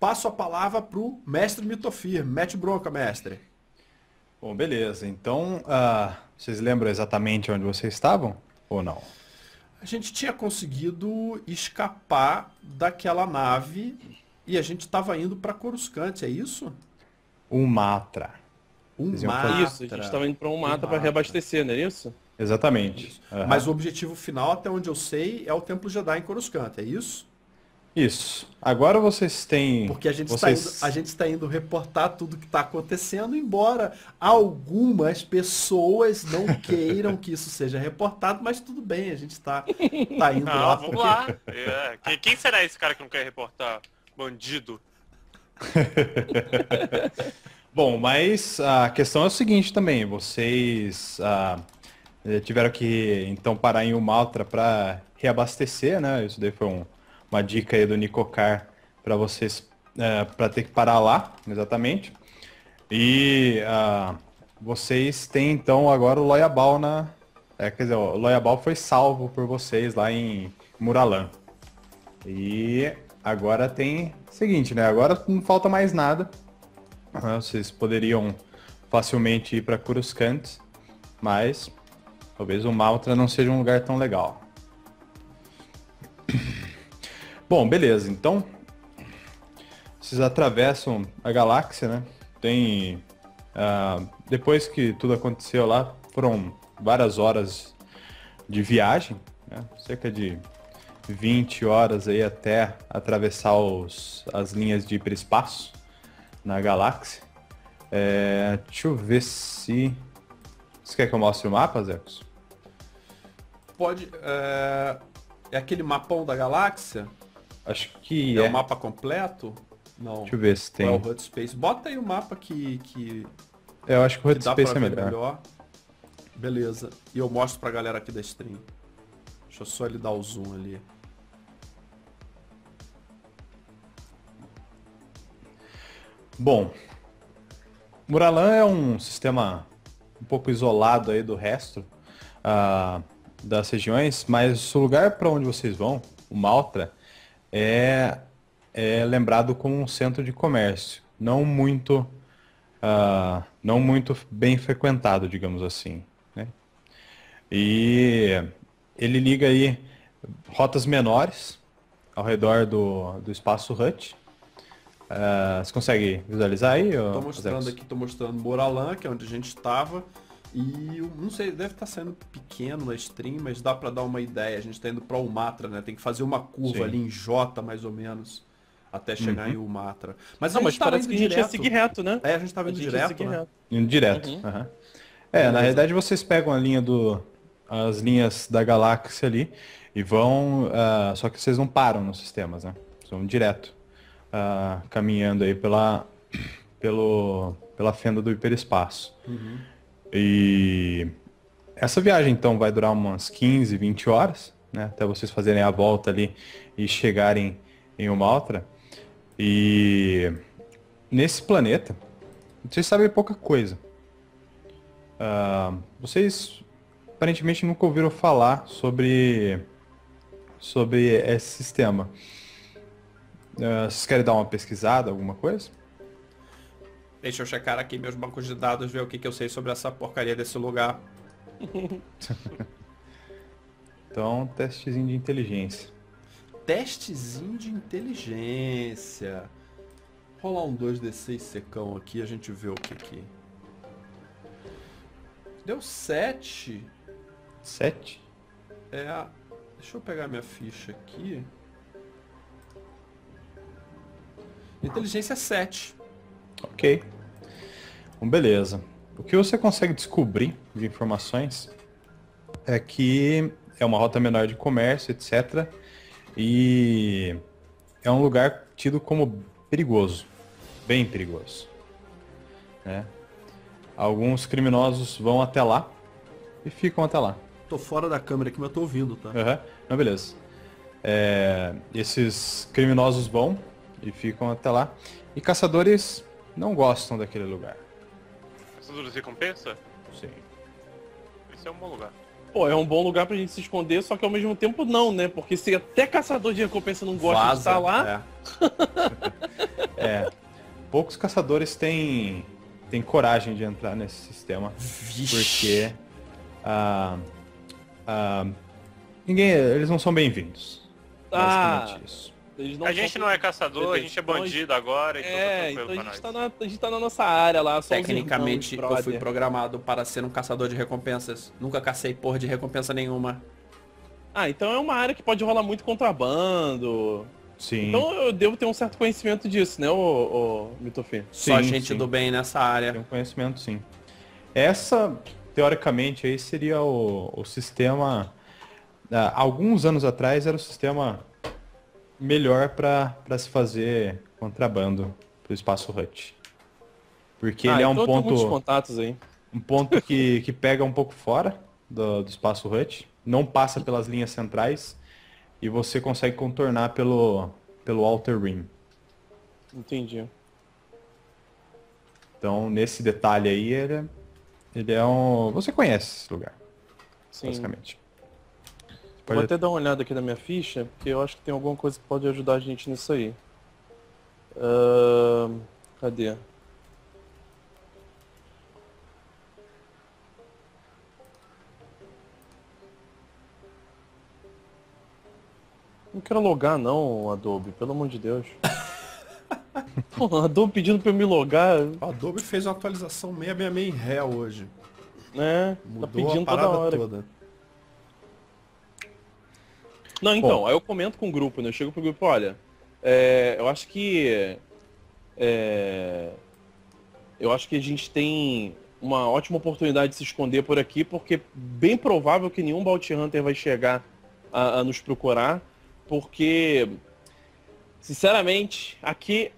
passo a palavra para o mestre Mitofir. Mete bronca, mestre. Bom, beleza. Então, uh, vocês lembram exatamente onde vocês estavam ou não? A gente tinha conseguido escapar daquela nave e a gente estava indo para Coruscante, é isso? Um matra. Um matra. Isso, a gente estava indo para um matra para reabastecer, não é isso? Exatamente. Isso. Uhum. Mas o objetivo final, até onde eu sei, é o Templo Jedi em Coruscante, é isso? Isso. Agora vocês têm. Porque a gente, vocês... está, indo, a gente está indo reportar tudo que está acontecendo, embora algumas pessoas não queiram que isso seja reportado, mas tudo bem, a gente está tá indo ah, lá. Vamos porque... lá. É. Quem, será esse cara que não quer reportar? Bandido. Bom, mas a questão é o seguinte também, vocês ah, eh, tiveram que então parar em Umaltra para reabastecer, né? Isso daí foi um uma dica aí do Nicocar para vocês, é, para ter que parar lá, exatamente. E uh, vocês têm então agora o Loyabal na. É, quer dizer, o Loyabal foi salvo por vocês lá em Muralã. E agora tem. Seguinte, né? Agora não falta mais nada. Ah, vocês poderiam facilmente ir para Curuscantes, mas talvez o Maltra não seja um lugar tão legal. Bom, beleza. Então, vocês atravessam a galáxia, né? Tem. Uh, depois que tudo aconteceu lá, foram várias horas de viagem, né? cerca de 20 horas aí até atravessar os, as linhas de hiperespaço na galáxia. É, deixa eu ver se. Você quer que eu mostre o mapa, Zecos? Pode. É... é aquele mapão da galáxia? Acho que é. É o mapa completo? Não. Deixa eu ver se tem. Qual é o HUD Space. Bota aí o mapa que... que... É, eu acho que o HUD Space é melhor. melhor. Beleza. E eu mostro pra galera aqui da stream. Deixa eu só ele dar o zoom ali. Bom, Muralan é um sistema um pouco isolado aí do resto uh, das regiões, mas o lugar para onde vocês vão, o Maltra, é, é lembrado como um centro de comércio, não muito, uh, não muito bem frequentado, digamos assim. Né? E ele liga aí rotas menores ao redor do, do espaço HUT. Uh, você consegue visualizar aí? Estou mostrando aqui, estou mostrando Moralã, que é onde a gente estava. E não sei, deve estar tá sendo pequeno na stream, mas dá para dar uma ideia. A gente está indo para o Matra, né? Tem que fazer uma curva Sim. ali em J, mais ou menos, até chegar uhum. em Matra. Mas não, mas tá parece que a gente direto. ia seguir reto, né? É, a gente estava indo direto, né? reto. Indo direto. Uhum. Uhum. É, é, na realidade vocês pegam a linha do as linhas da galáxia ali e vão, uh, só que vocês não param nos sistemas, né? Vocês vão direto, uh, caminhando aí pela pelo pela fenda do hiperespaço. Uhum. E essa viagem então vai durar umas 15, 20 horas, né? Até vocês fazerem a volta ali e chegarem em uma outra. E nesse planeta, vocês sabem pouca coisa. Uh, vocês aparentemente nunca ouviram falar sobre sobre esse sistema. Uh, vocês querem dar uma pesquisada, alguma coisa? Deixa eu checar aqui meus bancos de dados, ver o que, que eu sei sobre essa porcaria desse lugar. então, testezinho de inteligência. Testezinho de inteligência. Rolar um 2d6 secão aqui, a gente vê o que que... Deu 7. 7? É, deixa eu pegar minha ficha aqui. Inteligência 7. Ok. Bom, beleza. O que você consegue descobrir de informações é que é uma rota menor de comércio, etc. E é um lugar tido como perigoso, bem perigoso. Né? Alguns criminosos vão até lá e ficam até lá. Tô fora da câmera aqui, mas tô ouvindo, tá? Uhum. Não, beleza. É, esses criminosos vão e ficam até lá. E caçadores não gostam daquele lugar. Essas de recompensa? Sim. Esse é um bom lugar. Pô, é um bom lugar pra gente se esconder, só que ao mesmo tempo não, né? Porque se até caçador de recompensa não gosta Vaza, de estar lá. É. é. Poucos caçadores têm, têm coragem de entrar nesse sistema. Vixe. Porque. Ah, ah, ninguém. Eles não são bem-vindos. Ah. Basicamente ah. isso a gente não é caçador, a gente é bandido agora, então tá é, então a gente, tá na, a gente tá na nossa área lá, só Tecnicamente, irmãos, eu fui programado para ser um caçador de recompensas. Nunca cacei porra de recompensa nenhuma. Ah, então é uma área que pode rolar muito contrabando. Sim. Então eu devo ter um certo conhecimento disso, né, o, Mitofim? Sim, Só gente sim. do bem nessa área. Tem um conhecimento, sim. Essa, teoricamente, aí seria o, o sistema... Ah, alguns anos atrás era o sistema melhor para se fazer contrabando pro espaço Hut. Porque ah, ele é um então ponto. contatos aí. Um ponto que, que pega um pouco fora do, do espaço Hut. Não passa pelas linhas centrais. E você consegue contornar pelo, pelo Outer Rim. Entendi. Então, nesse detalhe aí, ele é, ele é um. Você conhece esse lugar. Sim. Basicamente. Pode... Vou até dar uma olhada aqui na minha ficha, porque eu acho que tem alguma coisa que pode ajudar a gente nisso aí. Uh, cadê? Não quero logar não, Adobe, pelo amor de Deus. Pô, Adobe pedindo pra eu me logar. Adobe fez uma atualização 666 em ré hoje. né? Tá Mudou tá pedindo a parada toda. toda. Não, então, Bom. aí eu comento com o grupo, né? Eu chego pro grupo, olha, é, eu acho que. É, eu acho que a gente tem uma ótima oportunidade de se esconder por aqui, porque bem provável que nenhum Bounty Hunter vai chegar a, a nos procurar, porque, sinceramente, aqui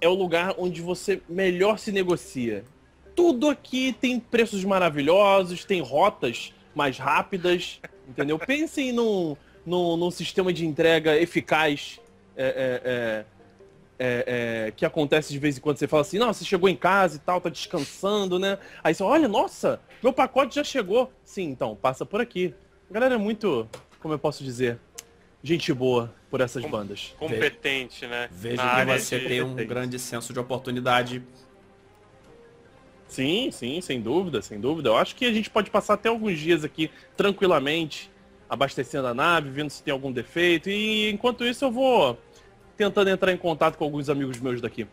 é o lugar onde você melhor se negocia. Tudo aqui tem preços maravilhosos, tem rotas mais rápidas, entendeu? Pensem num, num, num sistema de entrega eficaz é é, é, é, é, que acontece de vez em quando. Você fala assim, não, você chegou em casa e tal, tá descansando, né? Aí você, olha, nossa, meu pacote já chegou. Sim, então, passa por aqui. A galera é muito, como eu posso dizer, gente boa por essas Com, bandas. Competente, né? Veja Na que você de... tem um grande senso de oportunidade. Sim, sim, sem dúvida, sem dúvida. Eu acho que a gente pode passar até alguns dias aqui tranquilamente abastecendo a nave, vendo se tem algum defeito. E enquanto isso eu vou tentando entrar em contato com alguns amigos meus daqui.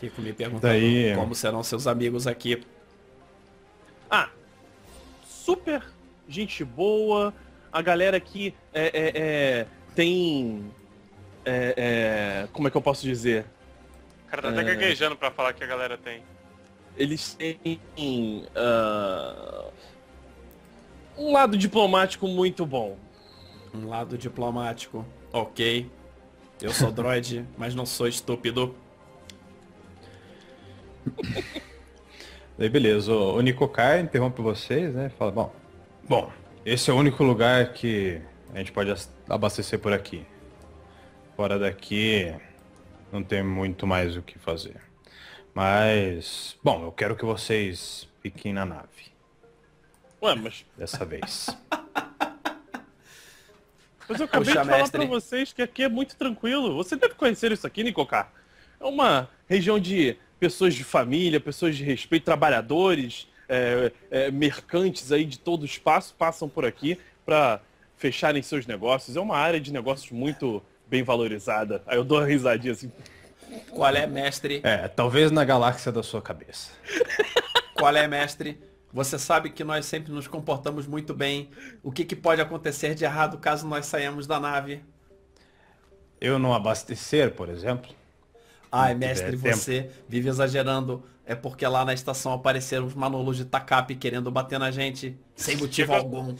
Fico me perguntando Daí... como serão seus amigos aqui. Ah, super gente boa, a galera aqui é, é, é tem... É, é como é que eu posso dizer? O cara tá até é. gaguejando pra falar que a galera tem. Eles têm... Uh um lado diplomático muito bom. Um lado diplomático. Ok. Eu sou droid, mas não sou estúpido. Aí beleza, o Nikokai interrompe vocês, né? Fala, bom. Bom, esse é o único lugar que a gente pode abastecer por aqui. Fora daqui não tem muito mais o que fazer. Mas, bom, eu quero que vocês fiquem na nave. Ué, mas. Dessa vez. Mas eu acabei Puxa, de falar para pra vocês que aqui é muito tranquilo. Você deve conhecer isso aqui, Nicocá. É uma região de pessoas de família, pessoas de respeito, trabalhadores, é, é, mercantes aí de todo o espaço passam por aqui para fecharem seus negócios. É uma área de negócios muito bem valorizada. Aí eu dou uma risadinha assim. Qual é, mestre? É, talvez na galáxia da sua cabeça. Qual é, mestre? Você sabe que nós sempre nos comportamos muito bem. O que, que pode acontecer de errado caso nós saímos da nave? Eu não abastecer, por exemplo. Ai, mestre, você tempo. vive exagerando. É porque lá na estação apareceram os manolos de Takap querendo bater na gente, sem motivo algum.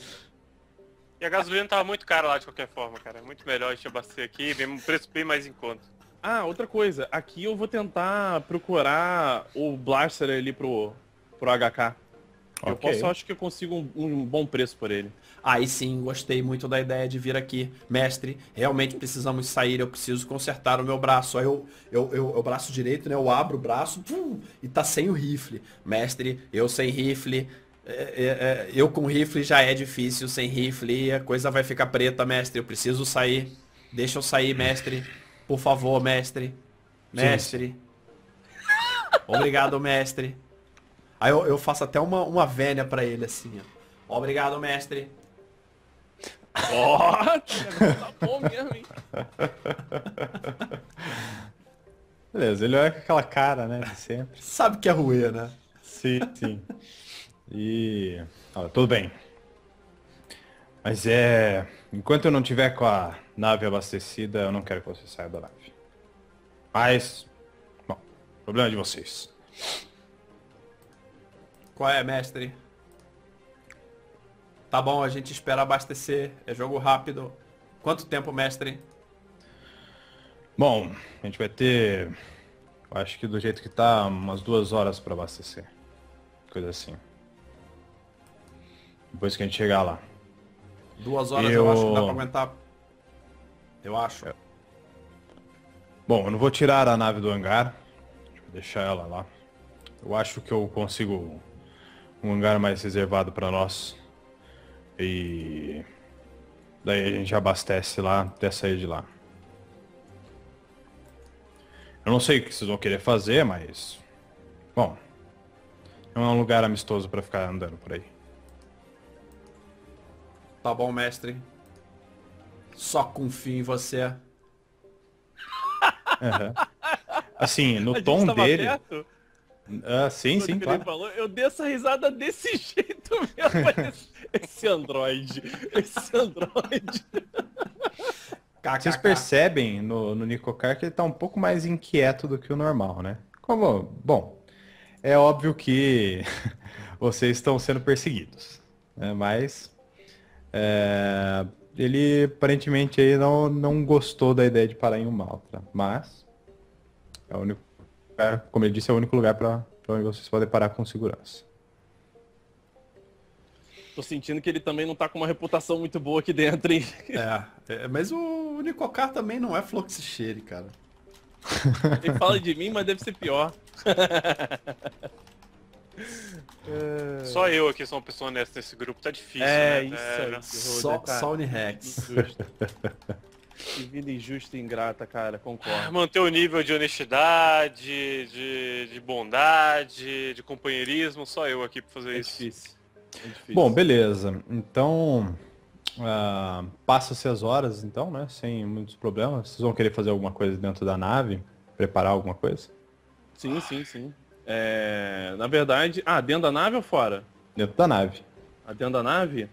E a gasolina tava muito cara lá de qualquer forma, cara. É muito melhor a gente abastecer aqui, vem um preço bem mais em conta. Ah, outra coisa. Aqui eu vou tentar procurar o Blaster ali pro, pro HK. Eu okay. posso, acho que eu consigo um, um, bom preço por ele. Aí sim, gostei muito da ideia de vir aqui. Mestre, realmente precisamos sair, eu preciso consertar o meu braço. Aí eu, eu, eu, eu braço direito, né? Eu abro o braço pum, e tá sem o rifle. Mestre, eu sem rifle. É, é, é eu com rifle já é difícil, sem rifle a coisa vai ficar preta, mestre. Eu preciso sair. Deixa eu sair, mestre. Por favor, mestre. Mestre. Sim. Obrigado, mestre. Aí eu, eu faço até uma, uma vênia pra ele, assim, ó. Obrigado, mestre. Ó! oh, tá bom mesmo, hein? Beleza, ele olha é com aquela cara, né, de sempre. Sabe que é ruê, né? Sim, sim. E... Olha, tudo bem. Mas é... Enquanto eu não tiver com a nave abastecida, eu não quero que você saia da nave. Mas... Bom, problema de vocês. Qual é, mestre? Tá bom, a gente espera abastecer. É jogo rápido. Quanto tempo, mestre? Bom, a gente vai ter. Acho que do jeito que tá, umas duas horas para abastecer. Coisa assim. Depois que a gente chegar lá. Duas horas eu, eu acho que dá pra aguentar. Eu acho. É. Bom, eu não vou tirar a nave do hangar. Deixa deixar ela lá. Eu acho que eu consigo um hangar mais reservado para nós. E daí a gente abastece lá até sair de lá. Eu não sei o que vocês vão querer fazer, mas bom, não é um lugar amistoso para ficar andando por aí. Tá bom, mestre. Só confio em você. Uhum. Assim, no tom dele. Perto? Ah, sim, sim, claro. falou, eu dei essa risada desse jeito mesmo. esse Android. Esse Android. Vocês percebem no, no Nico Car que ele está um pouco mais inquieto do que o normal, né? Como, bom, é óbvio que vocês estão sendo perseguidos, né? mas é, ele aparentemente aí não, não gostou da ideia de parar em um Malta, tá? mas é o único como ele disse, é o único lugar para onde vocês podem parar com segurança. Tô sentindo que ele também não tá com uma reputação muito boa aqui dentro, hein? É, é mas o Nicocar também não é fluxicheiro, cara. Ele fala de mim, mas deve ser pior. É... Só eu aqui sou uma pessoa honesta nesse grupo, tá difícil. É, né? isso aí. É... Só, só o Nirex. Que vida injusta e ingrata, cara, concordo. Ah, manter o nível de honestidade, de, de bondade, de companheirismo, só eu aqui para fazer é isso. Difícil. É difícil. Bom, beleza. Então, uh, ah, passa-se as horas, então, né? Sem muitos problemas. Vocês vão querer fazer alguma coisa dentro da nave? Preparar alguma coisa? Sim, sim, sim. É, na verdade... Ah, dentro da nave ou fora? Dentro da nave. Ah, dentro da nave?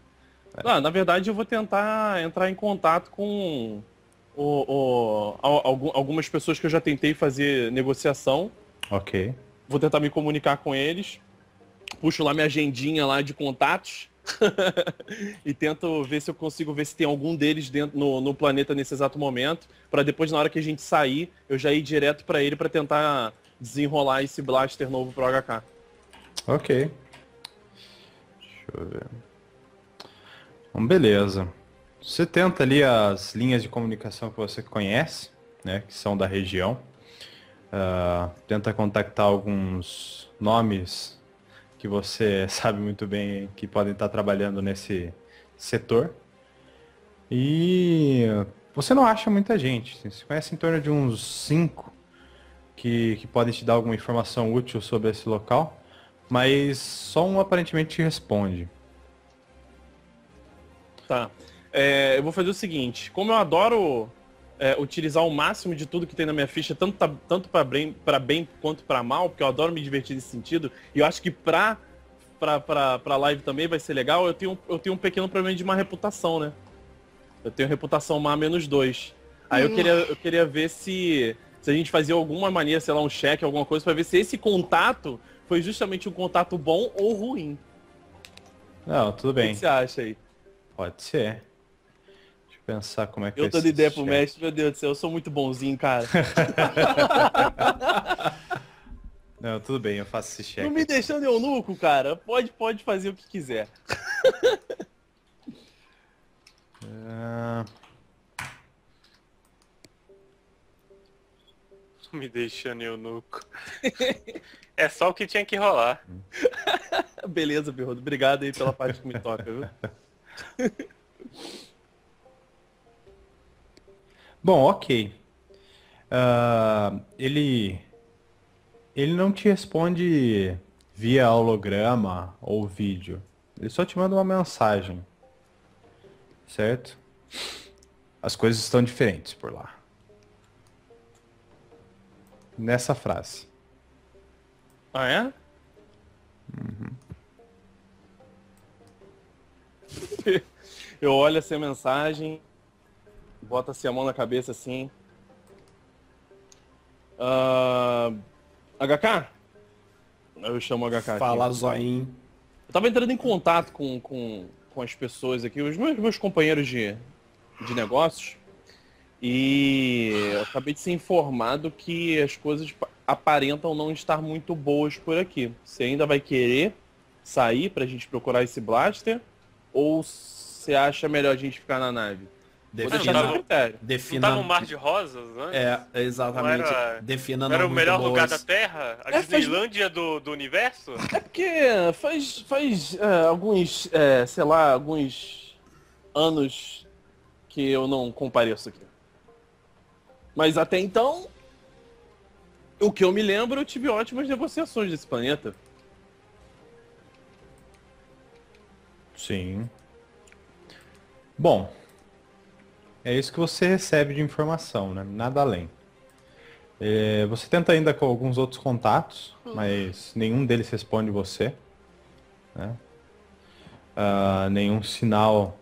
Ah, na verdade, eu vou tentar entrar em contato com o, o, algumas pessoas que eu já tentei fazer negociação. Ok. Vou tentar me comunicar com eles. Puxo lá minha agendinha lá de contatos. e tento ver se eu consigo ver se tem algum deles dentro no, no planeta nesse exato momento, para depois na hora que a gente sair, eu já ir direto para ele para tentar desenrolar esse blaster novo pro HK. OK. Deixa eu ver. Bom, então, beleza. Você tenta ali as linhas de comunicação que você conhece, né, que são da região. Uh, tenta contactar alguns nomes que você sabe muito bem que podem estar trabalhando nesse setor. E você não acha muita gente. Assim. Você conhece em torno de uns cinco que, que podem te dar alguma informação útil sobre esse local, mas só um aparentemente te responde. Tá. É, eu vou fazer o seguinte, como eu adoro é, utilizar o máximo de tudo que tem na minha ficha, tanto, tá, tanto para bem, pra bem quanto para mal, porque eu adoro me divertir nesse sentido, e eu acho que pra, pra, pra, pra live também vai ser legal, eu tenho, eu tenho um pequeno problema de má reputação, né? Eu tenho reputação má menos dois. Aí eu hum. queria, eu queria ver se, se a gente fazia alguma maneira, sei lá, um cheque, alguma coisa, para ver se esse contato foi justamente um contato bom ou ruim. Não, tudo bem. O que você acha aí? Pode ser. Deixa eu pensar como é que Eu tô de ideia pro mestre, meu Deus do céu, eu sou muito bonzinho, cara. Não, tudo bem, eu faço esse cheque. Não me deixando eu louco, cara. Pode, pode fazer o que quiser. Não me deixando eu louco. é só o que tinha que rolar. Beleza, Birrodo. Obrigado aí pela parte que me toca, viu? Bom, ok. Uh, ele ele não te responde via holograma ou vídeo. Ele só te manda uma mensagem, certo? As coisas estão diferentes por lá. Nessa frase. Ah é? Uhum. eu olho essa assim mensagem, bota assim se a mão na cabeça assim. Uh, ah, HK? Eu chamo HK. Fala, aqui. Zoin. Eu tava entrando em contato com, com, com as pessoas aqui, os meus, meus companheiros de, de negócios. E eu acabei de ser informado que as coisas aparentam não estar muito boas por aqui. Você ainda vai querer sair para a gente procurar esse blaster? Ou você acha melhor a gente ficar na nave? Defina, tá não, não defina... Não tá no Mar de Rosas, né? É, exatamente. era, defina não era o melhor boas. lugar da Terra? A é, faz... do, do universo? É porque faz, faz é, alguns, é, sei lá, alguns anos que eu não compareço aqui. Mas até então, o que eu me lembro, eu tive ótimas negociações desse planeta. Sim. Bom, é isso que você recebe de informação, né? Nada além. É, você tenta ainda com alguns outros contatos, hum. mas nenhum deles responde você. Né? Uh, nenhum sinal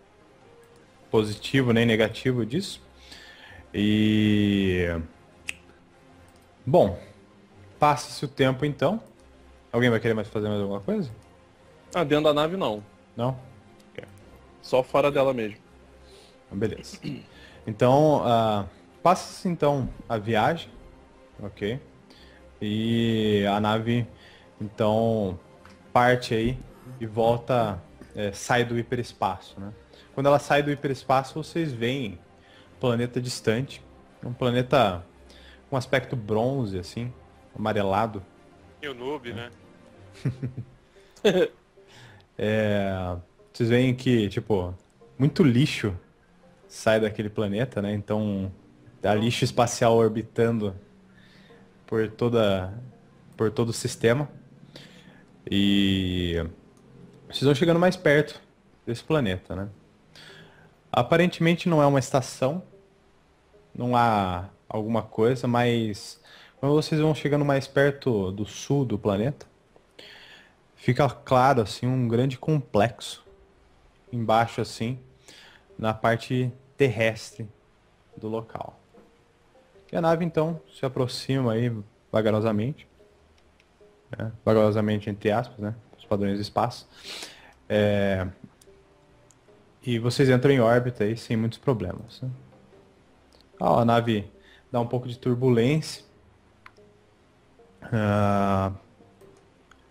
positivo nem negativo disso. E. Bom, passa-se o tempo então. Alguém vai querer mais fazer mais alguma coisa? Ah, dentro da nave não. Não? Só fora dela mesmo. Então, beleza. Então, uh, passa-se então a viagem, ok? E a nave então parte aí e volta, é, sai do hiperespaço, né? Quando ela sai do hiperespaço, vocês veem um planeta distante, um planeta com aspecto bronze, assim, amarelado. E o noob, né? é... Vocês veem que, tipo, muito lixo sai daquele planeta, né? Então, há lixo espacial orbitando por toda por todo o sistema. E vocês vão chegando mais perto desse planeta, né? Aparentemente não é uma estação, não há alguma coisa, mas quando vocês vão chegando mais perto do sul do planeta, fica claro assim um grande complexo embaixo assim, na parte terrestre do local. E a nave então se aproxima aí vagarosamente, né? vagarosamente entre aspas, né? Os padrões de espaço. É... E vocês entram em órbita aí sem muitos problemas. Né? a nave dá um pouco de turbulência. Ah,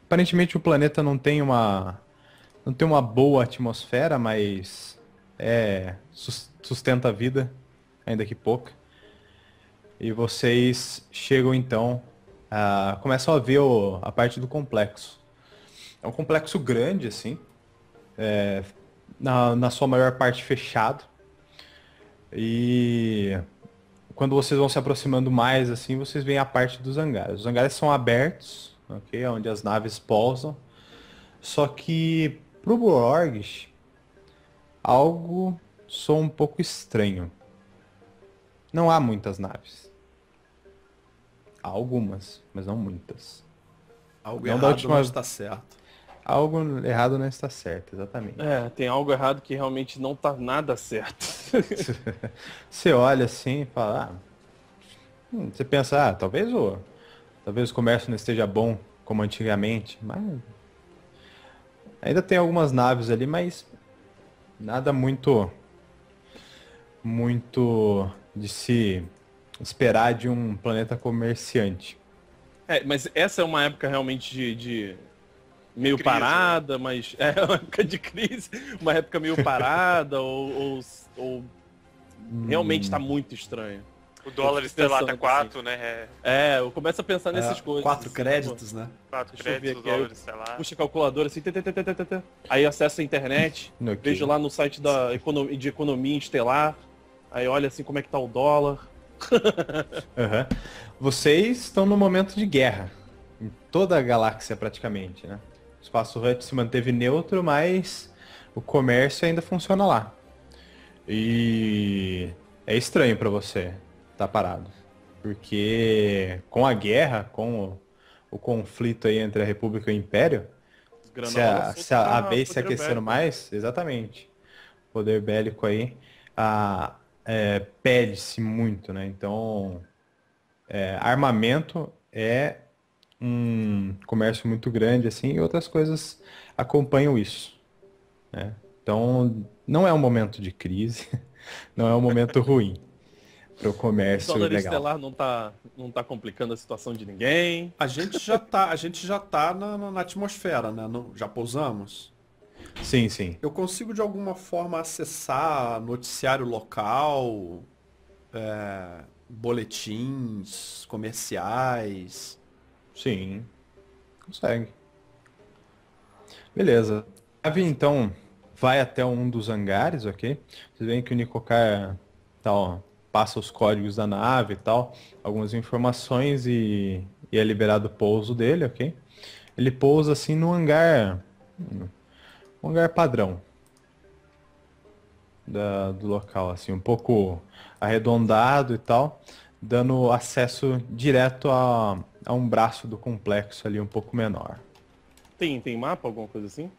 aparentemente o planeta não tem uma não tem uma boa atmosfera, mas é, sustenta a vida, ainda que pouca. E vocês chegam então, a, começam a ver o, a parte do complexo. É um complexo grande, assim, é, na, na sua maior parte fechado. E quando vocês vão se aproximando mais, assim, vocês veem a parte dos hangares. Os hangares são abertos, ok? Onde as naves pousam. Só que Pro Borges, algo sou um pouco estranho. Não há muitas naves. Há algumas, mas não muitas. Algo não errado última... não está certo. Algo errado não está certo, exatamente. É, tem algo errado que realmente não está nada certo. você olha assim e fala, ah, hum, você pensa, ah, talvez o, talvez o comércio não esteja bom como antigamente, mas Ainda tem algumas naves ali, mas nada muito muito de se esperar de um planeta comerciante. É, mas essa é uma época realmente de, de meio crise, parada, né? mas é uma época de crise, uma época meio parada ou, ou, ou realmente está hum. muito estranho. O dólar estelar tá 4, assim. né? É. é, eu começo a pensar é, nessas coisas. 4 assim, créditos, né? 4 créditos, dólar estelar. Puxa calculadora assim, tê, tê, tê, aí acesso a internet, okay. vejo lá no site da econo de economia estelar, aí olha assim como é que tá o dólar. uhum. Vocês estão no momento de guerra. Em toda a galáxia praticamente, né? O espaço Hut se manteve neutro, mas o comércio ainda funciona lá. E é estranho para você tá parado. Porque com a guerra, com o, o conflito aí entre a República e o Império, se a, se a, tá a base se aquecendo bélico. mais, exatamente, poder bélico aí a, é, pede-se muito, né? Então, é, armamento é um comércio muito grande, assim, e outras coisas acompanham isso. Né? Então, não é um momento de crise, não é um momento ruim pro comércio o legal. estelar não tá, não tá complicando a situação de ninguém. A gente já tá, a gente já tá na, na atmosfera, né? já pousamos. Sim, sim. Eu consigo de alguma forma acessar noticiário local, é, boletins comerciais. Sim, consegue. Beleza. A vi então vai até um dos hangares, ok? Vocês veem que o Nicocar tá ó, passa os códigos da nave e tal, algumas informações e, e é liberado o pouso dele, ok? Ele pousa assim no hangar, um hangar padrão da, do local, assim, um pouco arredondado e tal, dando acesso direto a, a um braço do complexo ali um pouco menor. Tem, tem mapa, alguma coisa assim?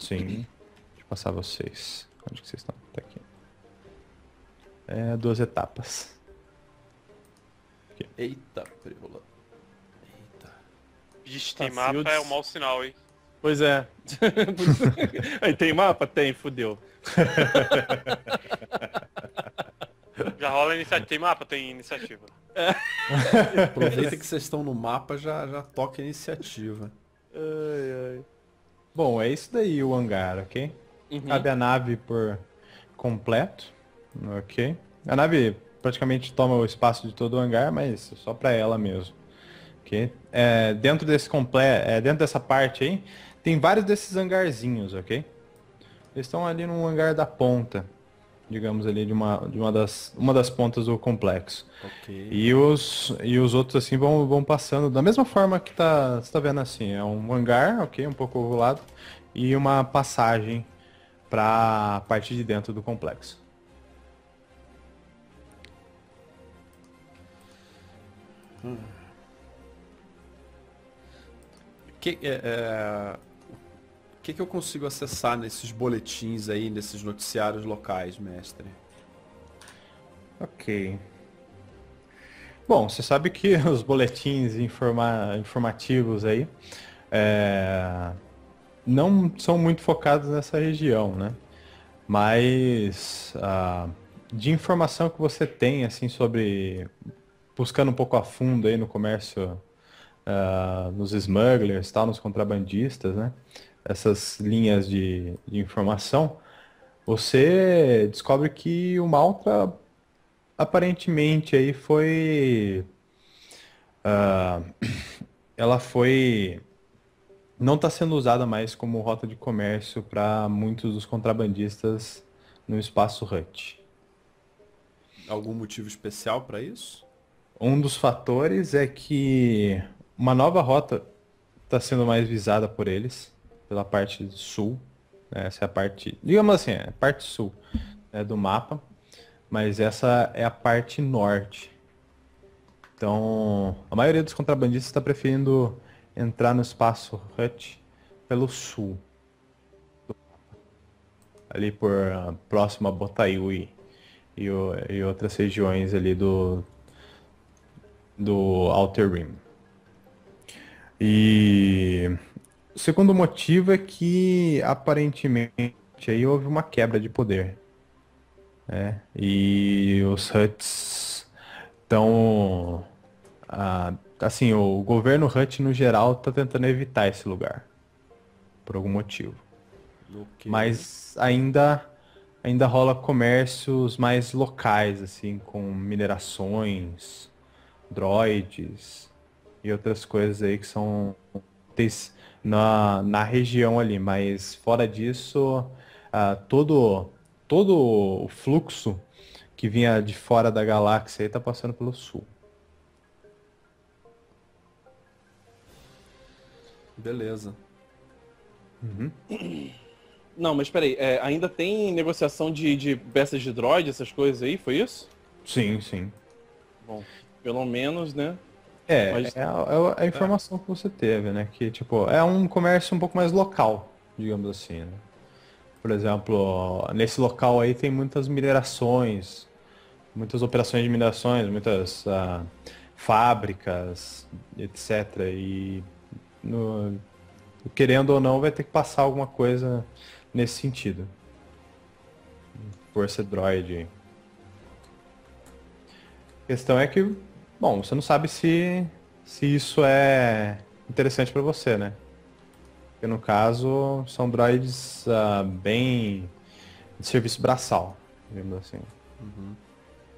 Sim. Deixa eu passar vocês. Onde que vocês estão? Tá aqui é, duas etapas. Eita, peraí, rolando. Eita. Vixe, ah, tem mapa, é um mau sinal, hein? Pois é. Aí tem mapa? Tem, fudeu. já rola iniciativa. Tem mapa? Tem iniciativa. É. Aproveita é que vocês estão no mapa, já, já toca iniciativa. Ai, ai. Bom, é isso daí o hangar, ok? Uhum. Cabe a nave por completo. Ok. A nave praticamente toma o espaço de todo o hangar, mas só para ela mesmo. Ok. É, dentro desse comple é, dentro dessa parte aí, tem vários desses hangarzinhos, ok? Eles estão ali no hangar da ponta, digamos ali de uma, de uma, das, uma das pontas do complexo. Okay. E os e os outros assim vão, vão passando da mesma forma que tá está vendo assim, é um hangar, ok, um pouco ovulado e uma passagem para a parte de dentro do complexo. Que, é, é, o que, que eu consigo acessar nesses boletins aí, nesses noticiários locais, mestre? Ok. Bom, você sabe que os boletins informa informativos aí é, não são muito focados nessa região, né? Mas ah, de informação que você tem assim sobre buscando um pouco a fundo aí no comércio, uh, nos smugglers, tal, nos contrabandistas, né? Essas linhas de, de informação, você descobre que o Malta aparentemente aí foi uh, ela foi não está sendo usada mais como rota de comércio para muitos dos contrabandistas no espaço Hut. Algum motivo especial para isso? Um dos fatores é que uma nova rota está sendo mais visada por eles, pela parte sul. Né? Essa é a parte, digamos assim, é a parte sul né, do mapa, mas essa é a parte norte. Então, a maioria dos contrabandistas está preferindo entrar no espaço Hut pelo sul. Ali por ah, próximo a Botaiui e, e, outras regiões ali do do Outer Rim. E o segundo motivo é que aparentemente aí houve uma quebra de poder. Né? E os Huts estão. Ah, assim, o governo Hut no geral está tentando evitar esse lugar. Por algum motivo. Okay. Mas ainda ainda rola comércios mais locais, assim, com minerações droids e outras coisas aí que são na, na região ali, mas fora disso, uh, todo, todo o fluxo que vinha de fora da galáxia aí tá passando pelo sul. Beleza. Uhum. Não, mas peraí, é, ainda tem negociação de, de peças de droid, essas coisas aí, foi isso? Sim, sim. Bom pelo menos, né? É, Mas... é, a, é, a, informação é. que você teve, né? Que, tipo, é um comércio um pouco mais local, digamos assim, né? Por exemplo, nesse local aí tem muitas minerações, muitas operações de minerações, muitas ah, fábricas, etc. E no, querendo ou não, vai ter que passar alguma coisa nesse sentido. Força droid. A questão é que Bom, você não sabe se, se isso é interessante para você, né? Porque no caso, são droids uh, bem de serviço braçal, digamos assim. Uhum.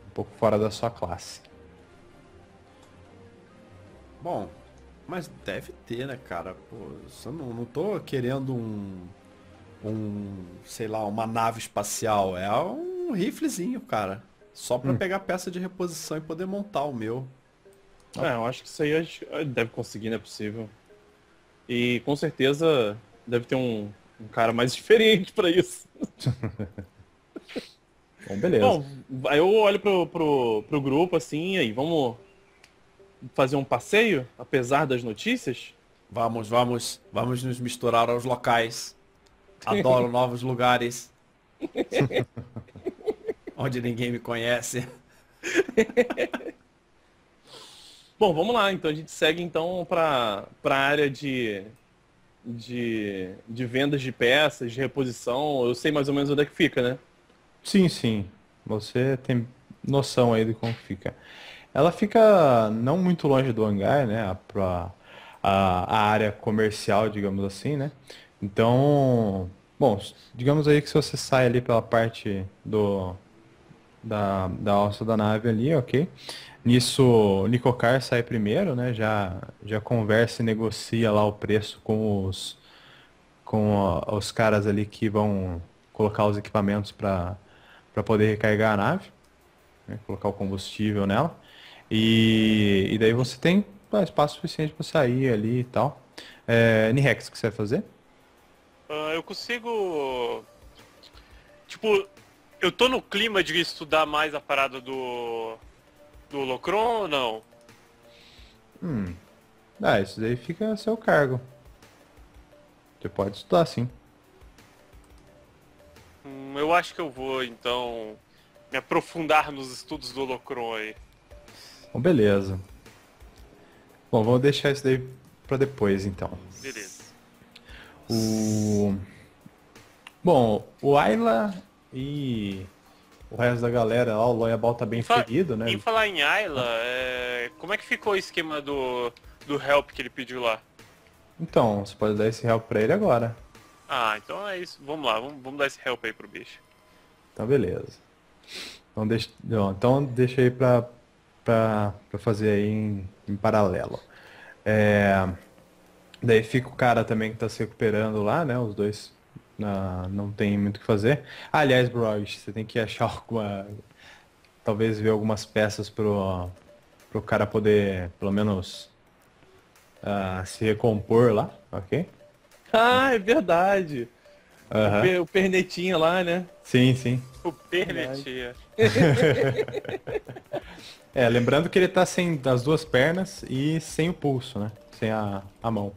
Um pouco fora da sua classe. Bom, mas deve ter, né, cara? Pô, eu não, não tô querendo um. Um. Sei lá, uma nave espacial. É um riflezinho, cara. Só para hum. pegar peça de reposição e poder montar o meu. É, eu acho que isso aí a gente eh, deve conseguir, não é possível. E com certeza deve ter um, um cara mais diferente para isso. Bom, beleza. Bom, eu olho pro, pro, pro grupo assim, e aí, vamos fazer um passeio, apesar das notícias? Vamos, vamos, vamos nos misturar aos locais. Adoro novos lugares. onde ninguém me conhece. Bom, vamos lá. Então a gente segue então para a área de, de, de vendas de peças, de reposição. Eu sei mais ou menos onde é que fica, né? Sim, sim. Você tem noção aí de como fica. Ela fica não muito longe do hangar, né? Pra, a, a área comercial, digamos assim, né? Então, bom, digamos aí que se você sai ali pela parte do da, da alça da nave ali, ok? Nisso, Nicocar sai primeiro, né? Já, já conversa e negocia lá o preço com os com os caras ali que vão colocar os equipamentos para poder recarregar a nave, né? colocar o combustível nela. E, e daí você tem ah, espaço suficiente para sair ali e tal. É, Nirex, o que você vai fazer? Uh, eu consigo. Tipo, eu tô no clima de estudar mais a parada do do Locron ou não? Hum. Ah, isso daí fica a seu cargo. Você pode estudar sim. Hum, eu acho que eu vou então me aprofundar nos estudos do Locron aí. Bom, beleza. Bom, vamos deixar isso daí para depois então. Beleza. O Bom, o Ayla e o resto da galera lá, o Loyabal tá bem Fala, ferido, né? E falar em Ayla, é... como é que ficou o esquema do, do help que ele pediu lá? Então, você pode dar esse help pra ele agora. Ah, então é isso. Vamos lá, vamos, vamos dar esse help aí pro bicho. Então, beleza. Então deixa, então, deixa aí pra, pra, pra fazer aí em, em paralelo. É... Daí fica o cara também que tá se recuperando lá, né? Os dois ah, não tem muito o que fazer. Ah, aliás, Broad, você tem que achar alguma. Talvez ver algumas peças pro, pro cara poder, pelo menos, ah, se recompor lá, ok? Ah, é verdade! Uhum. O, per, o, pernetinha lá, né? Sim, sim. O pernetinha. é, lembrando que ele tá sem as duas pernas e sem o pulso, né? Sem a, a mão.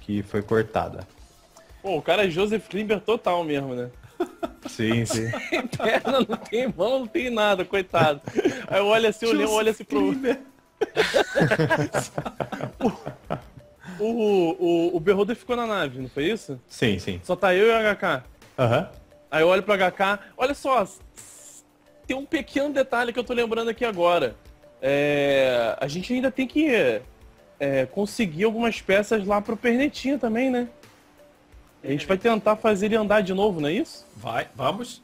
Que foi cortada. Pô, o cara é Joseph Klimber total mesmo, né? Sim, sim. Tem perna, não tem mão, não tem nada, coitado. Aí eu olho assim, o olha assim pro. o, o, o, Beholder ficou na nave, não foi isso? Sim, sim. Só tá eu e o HK. Aham. Uhum. Aí eu olho pro HK, olha só, tem um pequeno detalhe que eu tô lembrando aqui agora. É, a gente ainda tem que é, conseguir algumas peças lá pro Pernetinha também, né? A gente vai tentar fazer ele andar de novo, não é isso? Vai, vamos.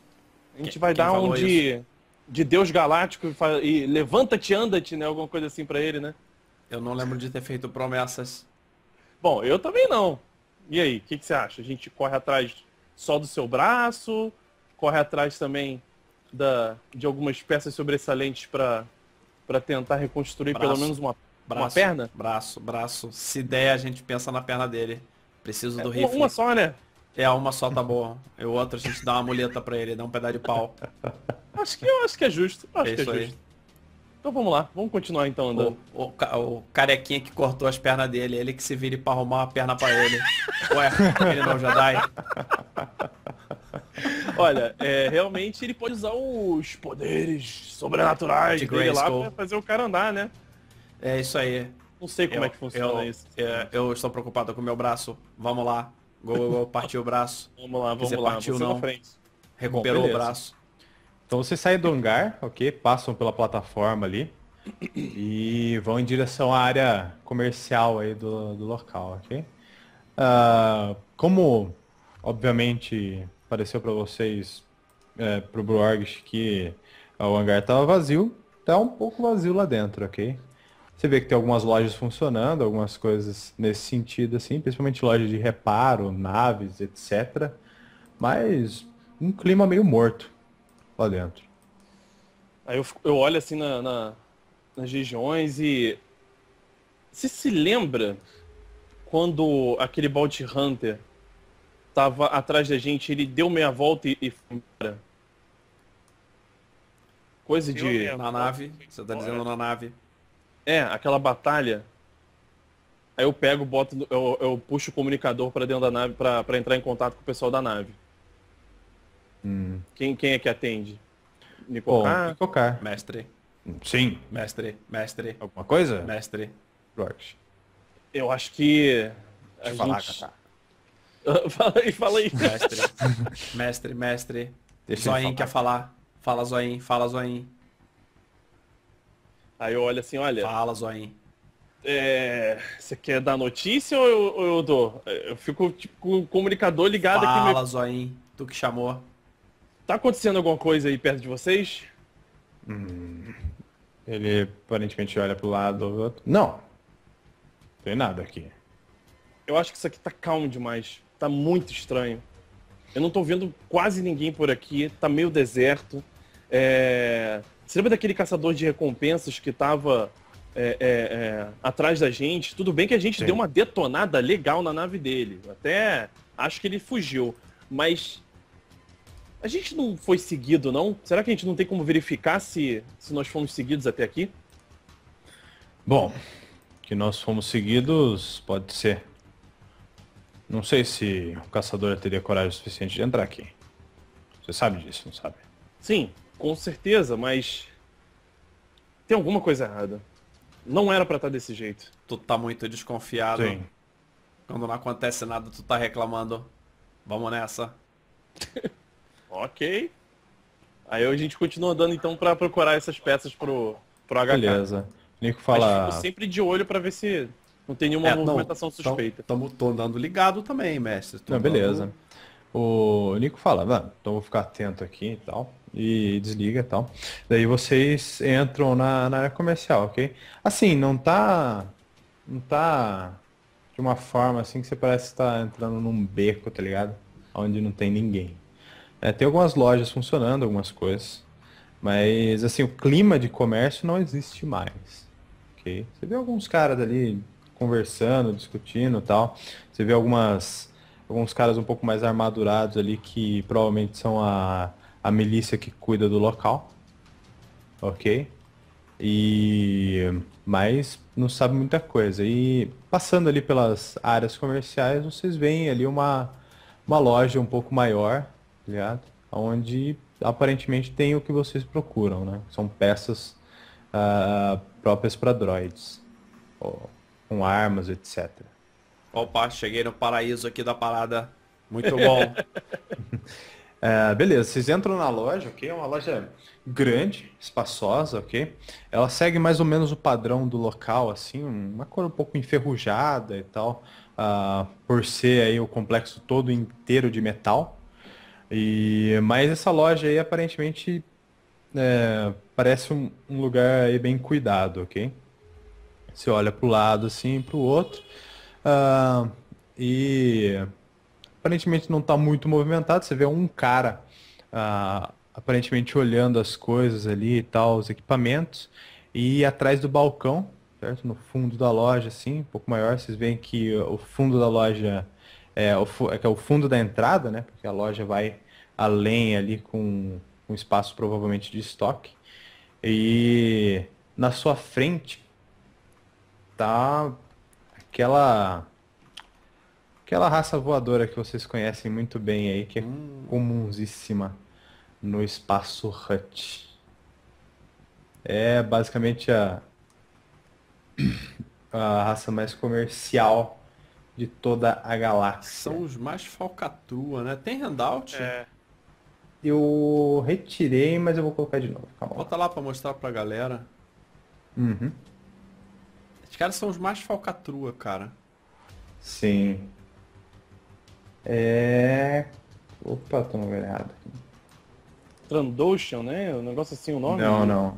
A gente vai quem dar um de, de Deus Galáctico e, e levanta-te, anda-te, né? Alguma coisa assim para ele, né? Eu não lembro de ter feito promessas. Bom, eu também não. E aí, o que, que, você acha? A gente corre atrás só do seu braço, corre atrás também da, de algumas peças sobressalentes para tentar reconstruir braço, pelo menos uma, braço, uma perna? Braço, braço. Se der, a gente pensa na perna dele. Preciso do é, rifle. Uma só, né? É, uma só tá boa. E o outro a gente dá uma muleta pra ele, dá um pedaço de pau. Acho que, eu acho que é justo. Acho é que é justo. Então vamos lá, vamos continuar então andando. O, o, o, carequinha que cortou as pernas dele, ele que se vire pra arrumar uma perna pra ele. Ué, ele não dai. Olha, é, realmente ele pode usar os poderes sobrenaturais de dele lá pra fazer o cara andar, né? É isso aí. Não sei como eu, é que funciona eu, isso. É, eu estou preocupado com o meu braço. Vamos lá. Go, go, go. Partiu o braço. vamos lá, vamos Quiser lá. Partiu, não. Recuperou Bom, o braço. Então vocês saem do hangar, ok? Passam pela plataforma ali. E vão em direção à área comercial aí do, do local, ok? Uh, como, obviamente, pareceu para vocês, é, para o Bruorgs, que o hangar estava vazio, tá um pouco vazio lá dentro, ok? Você vê que tem algumas lojas funcionando, algumas coisas nesse sentido, assim, principalmente loja de reparo, naves, etc. Mas um clima meio morto lá dentro. Aí eu, eu olho assim na, na, nas regiões e. Você se lembra quando aquele bolt Hunter tava atrás da gente, ele deu meia volta e, e foi embora? Coisa de. Na nave. Você tá dizendo na nave. É, aquela batalha. Aí eu pego, boto, eu, eu puxo o comunicador para dentro da nave para entrar em contato com o pessoal da nave. Hum. Quem, quem é que atende? Nicocar? Nicocar. Mestre. Sim. Mestre, mestre. Alguma coisa? Mestre. Jorge. Eu acho que. A Deixa gente... falar, fala aí, fala aí. Mestre. mestre, mestre. Deixa Zoin quer falar. Fala, Zoin, fala, Zoin. Aí eu olho assim, olha. Fala, Zoin. É, você quer dar notícia ou eu, ou eu dou? Eu fico tipo, com o comunicador ligado Fala, aqui. Fala, meu... Zoin. Tu que chamou. Tá acontecendo alguma coisa aí perto de vocês? Hum. Ele aparentemente olha pro lado. Não. Tem nada aqui. Eu acho que isso aqui tá calmo demais. Tá muito estranho. Eu não tô vendo quase ninguém por aqui. Tá meio deserto. É... Você lembra daquele caçador de recompensas que tava é, é, é, atrás da gente? Tudo bem que a gente Sim. deu uma detonada legal na nave dele. Até acho que ele fugiu. Mas a gente não foi seguido, não? Será que a gente não tem como verificar se, se nós fomos seguidos até aqui? Bom, que nós fomos seguidos, pode ser. Não sei se o caçador teria coragem suficiente de entrar aqui. Você sabe disso, não sabe? Sim, com certeza, mas tem alguma coisa errada. Não era para estar tá desse jeito. Tu tá muito desconfiado. Sim. Quando não acontece nada, tu tá reclamando. Vamos nessa. ok. Aí a gente continua andando então para procurar essas peças pro, pro HK. Beleza. Nico fala. falar fico sempre de olho para ver se não tem nenhuma é, movimentação não, suspeita. tô andando ligado também, mestre. Tô não, andando... beleza o Nico fala, mano, então vou ficar atento aqui e tal. E desliga e tal. Daí vocês entram na, na área comercial, ok? Assim, não tá. Não tá de uma forma assim que você parece estar tá entrando num beco, tá ligado? Onde não tem ninguém. É, tem algumas lojas funcionando, algumas coisas. Mas assim, o clima de comércio não existe mais. ok? Você vê alguns caras ali conversando, discutindo tal. Você vê algumas alguns caras um pouco mais armadurados ali, que provavelmente são a, a milícia que cuida do local. Ok? E. Mas não sabe muita coisa. E passando ali pelas áreas comerciais, vocês veem ali uma, uma loja um pouco maior, tá ligado? Onde aparentemente tem o que vocês procuram, né? São peças uh, próprias para droids, com armas, etc. Opa, cheguei no paraíso aqui da parada. Muito bom. é, beleza, vocês entram na loja, ok? É uma loja grande, espaçosa, ok? Ela segue mais ou menos o padrão do local, assim, uma cor um pouco enferrujada e tal, uh, por ser aí o complexo todo inteiro de metal. E mas essa loja aí aparentemente é, parece um, um, lugar aí bem cuidado, ok? Você olha para o lado assim, para o outro. Uh, e aparentemente não está muito movimentado. Você vê um cara uh, aparentemente olhando as coisas ali e tal, os equipamentos. E atrás do balcão, certo? No fundo da loja, assim, um pouco maior, vocês veem que o fundo da loja é o, é, é o fundo da entrada, né? Porque a loja vai além ali com um espaço provavelmente de estoque. E na sua frente tá aquela aquela raça voadora que vocês conhecem muito bem aí, que é hum. comunsíssima no espaço Hut. É basicamente a, a raça mais comercial de toda a galáxia. São os mais falcatrua, né? Tem handout? É. Eu retirei, mas eu vou colocar de novo. Calma Bota lá, para mostrar pra galera. Uhum. Os caras são os mais falcatrua, cara. Sim. É. Opa, tô no lugar errado aqui. Trandoshan, né? Um negócio assim, o nome? Não, né? não.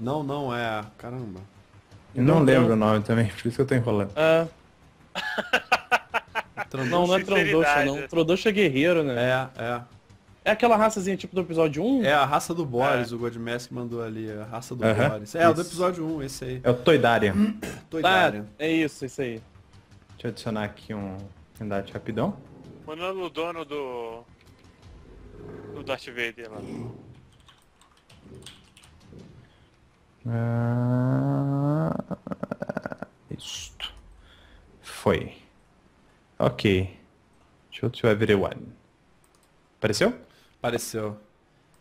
Não, não, é. Caramba. Eu não, não lembro não. o nome também, por isso que eu tô enrolando. É. Trandosha. Não, não é Trandoshan, não. Trandosha é guerreiro, né? É, é. É aquela raçazinha tipo do episódio 1? É a raça do Boris, é. o Godmask mandou ali, a raça do Boris. É, isso. o do episódio 1, esse aí. É o Toidarian. Toidarian. é isso, isso aí. Deixa eu adicionar aqui um andate rapidão. Mandando o dono do. do Darth Vader lá. Ah, isto. Foi. Ok. Show to everyone. Apareceu? Apareceu.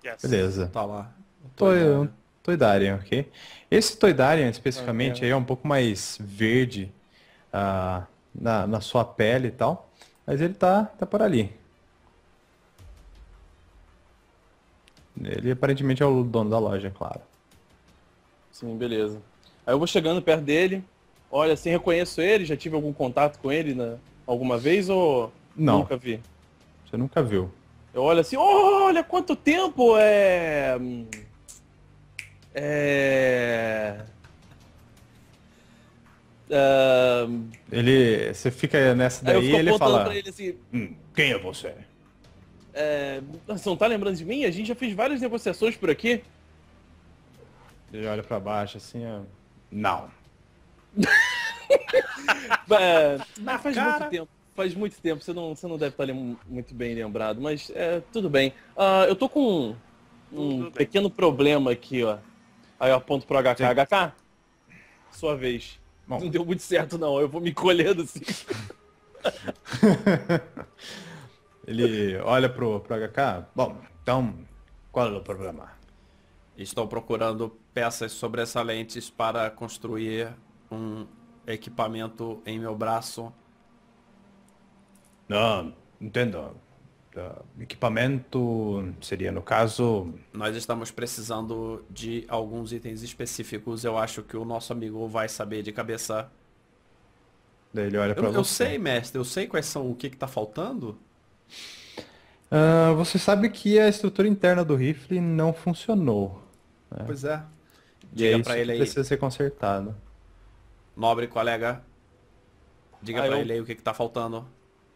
Yes. Beleza. Tá lá. Toydarian, Toydarian ok? Esse Toydarian especificamente okay. aí é um pouco mais verde uh, na, na sua pele e tal, mas ele tá, tá por ali. Ele aparentemente é o dono da loja, é claro. Sim, beleza. Aí eu vou chegando perto dele, olha assim, reconheço ele, já tive algum contato com ele na, né, alguma vez ou não. nunca vi? Você nunca viu. Eu olho assim, oh, olha quanto tempo é. É. Uh... Ele. Você fica nessa daí e ele fala. Ele assim, hum, quem é você? É, você não tá lembrando de mim? A gente já fez várias negociações por aqui. Ele olha para baixo assim, ó. Não. mas, mas faz cara... muito tempo faz muito tempo, você não, você não deve estar muito bem lembrado, mas é, tudo bem. Uh, eu tô com um, um pequeno bem. problema aqui, ó. Aí eu aponto pro HK. Sim. HK, sua vez. Bom. Não deu muito certo, não. Eu vou me colhendo assim. Ele olha pro, pro HK. Bom, então, qual é o problema? Estou procurando peças sobressalentes para construir um equipamento em meu braço não, entendo. Ah, equipamento seria, no caso... Nós estamos precisando de alguns itens específicos. Eu acho que o nosso amigo vai saber de cabeça. ele olha pra eu, você. Eu sei, mestre. Eu sei quais são o que, que tá faltando. Uh, você sabe que a estrutura interna do rifle não funcionou. Né? Pois é. Diga e é pra ele aí. precisa ser consertado. Nobre colega, diga ah, pra eu... ele aí o que, que tá faltando.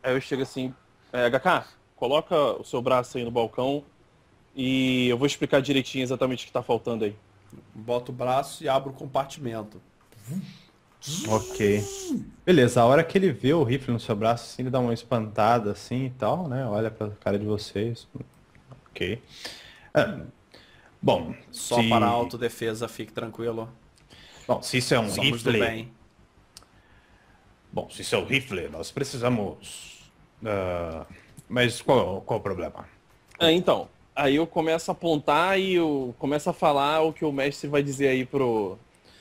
Aí eu chego assim, é, HK, coloca o seu braço aí no balcão e eu vou explicar direitinho exatamente o que está faltando aí. Bota o braço e abro o compartimento. Ok. Beleza, a hora que ele vê o rifle no seu braço, assim, ele dá uma espantada assim e tal, né? Olha pra cara de vocês. Ok. Ah, bom. Só se... para a autodefesa, fique tranquilo. Bom, se isso é um Somos rifle. Bom, se isso é um rifle, nós precisamos Uh, mas qual, qual o problema? Ah, então, aí eu começo a apontar e eu começo a falar o que o mestre vai dizer aí pro,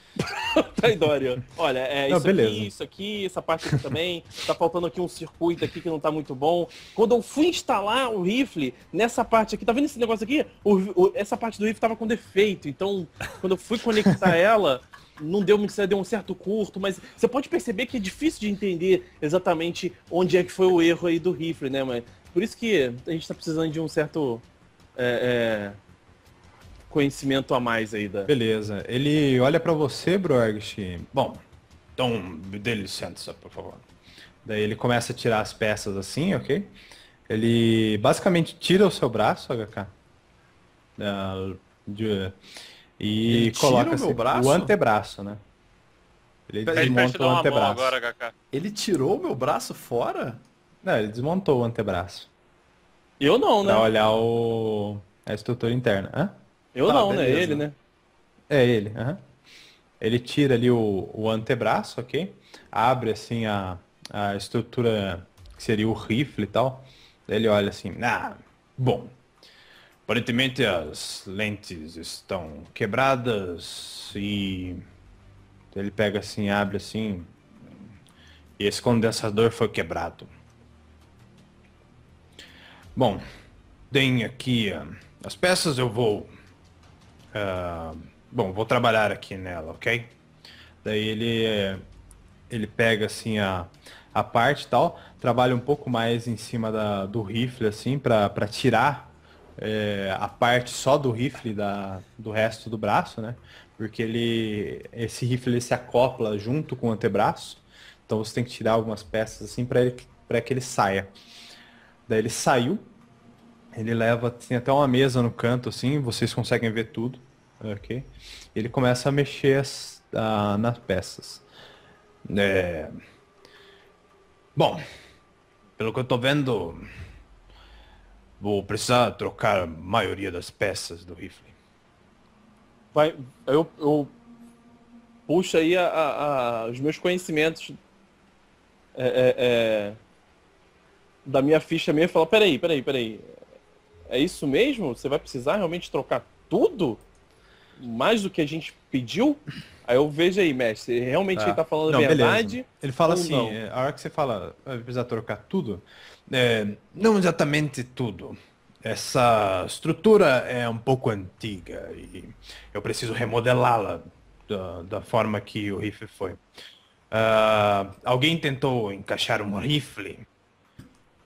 Traidória. Olha, é isso aqui, isso aqui, essa parte aqui também. Tá faltando aqui um circuito aqui que não tá muito bom. Quando eu fui instalar o rifle, nessa parte aqui, tá vendo esse negócio aqui? O, o, essa parte do rifle tava com defeito. Então, quando eu fui conectar ela, não deu muito certo, deu um certo curto, mas você pode perceber que é difícil de entender exatamente onde é que foi o erro aí do rifle, né? Mas por isso que a gente está precisando de um certo é, é, conhecimento a mais aí da. Beleza. Ele olha para você, Brorgst. Bom, então dê licença, por favor. Daí ele começa a tirar as peças assim, ok? Ele basicamente tira o seu braço, HK. Uh, ah, de e ele coloca assim, o, antebraço, né? Ele Pera, o antebraço. Agora, ele tirou o meu braço fora? Não, ele desmontou o antebraço. Eu não, né? Pra olhar o... a estrutura interna. Hã? Eu tá, não, né? beleza. né? Ele, né? É ele, aham. Uhum. Ele tira ali o, o antebraço, ok? Abre assim a, a estrutura que seria o rifle e tal. Ele olha assim, ah, bom, Aparentemente as lentes estão quebradas e ele pega assim, abre assim e esse condensador foi quebrado. Bom, tem aqui uh, as peças, eu vou... Uh, bom, vou trabalhar aqui nela, ok? Daí ele, ele pega assim a, a parte e tal, trabalha um pouco mais em cima da, do rifle assim para tirar é, a parte só do rifle da, do resto do braço, né? Porque ele, esse rifle ele se acopla junto com o antebraço. Então você tem que tirar algumas peças assim para que ele saia. Daí ele saiu. Ele leva, tem até uma mesa no canto assim, vocês conseguem ver tudo. Ok? Ele começa a mexer as, a, nas peças. É... Bom, pelo que eu tô vendo, Vou precisar trocar a maioria das peças do rifle. Vai, eu, eu puxo aí a, a, a, os meus conhecimentos é, é, é da minha ficha mesmo e falo, peraí, peraí, peraí. É isso mesmo? Você vai precisar realmente trocar tudo? mais do que a gente pediu? Aí eu vejo aí, mestre, realmente tá. ele tá falando não, a verdade? Beleza. Ele fala assim, não? É, a hora que você fala, ah, precisar trocar tudo, é, não exatamente tudo. Essa estrutura é um pouco antiga e eu preciso remodelá-la da, da, forma que o rifle foi. Uh, alguém tentou encaixar um rifle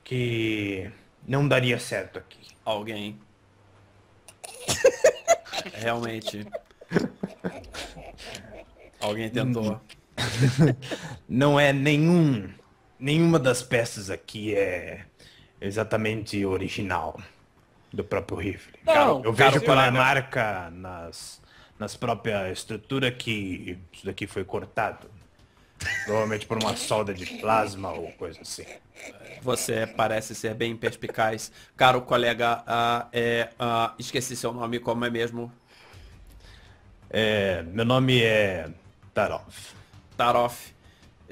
que não daria certo aqui. Alguém. Realmente. Alguém tentou. Não é nenhum. Nenhuma das peças aqui é exatamente original do próprio rifle. Não, cara, eu vejo pela né? marca nas, nas próprias estruturas que isso daqui foi cortado. Provavelmente por uma solda de plasma ou coisa assim. Você parece ser bem perspicaz. Caro colega, ah, é, ah, esqueci seu nome, como é mesmo? É, meu nome é Tarov. Tarov.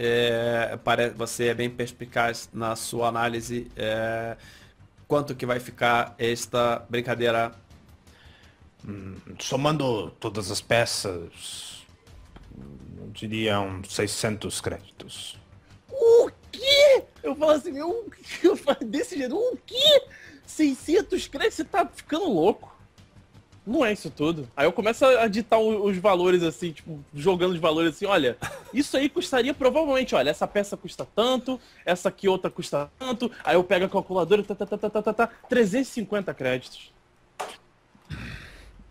É, parece, você é bem perspicaz na sua análise. É, quanto que vai ficar esta brincadeira? Hum, somando todas as peças, diria uns 600 créditos. O quê? Eu falo assim, eu, eu falo desse jeito, o quê? 600 créditos? Você tá ficando louco. Não é isso tudo. Aí eu começo a ditar os valores assim, tipo, jogando os valores assim, olha, isso aí custaria provavelmente, olha, essa peça custa tanto, essa aqui outra custa tanto, aí eu pego a calculadora, tá, tá, tá, tá, tá, tá, tá 350 créditos.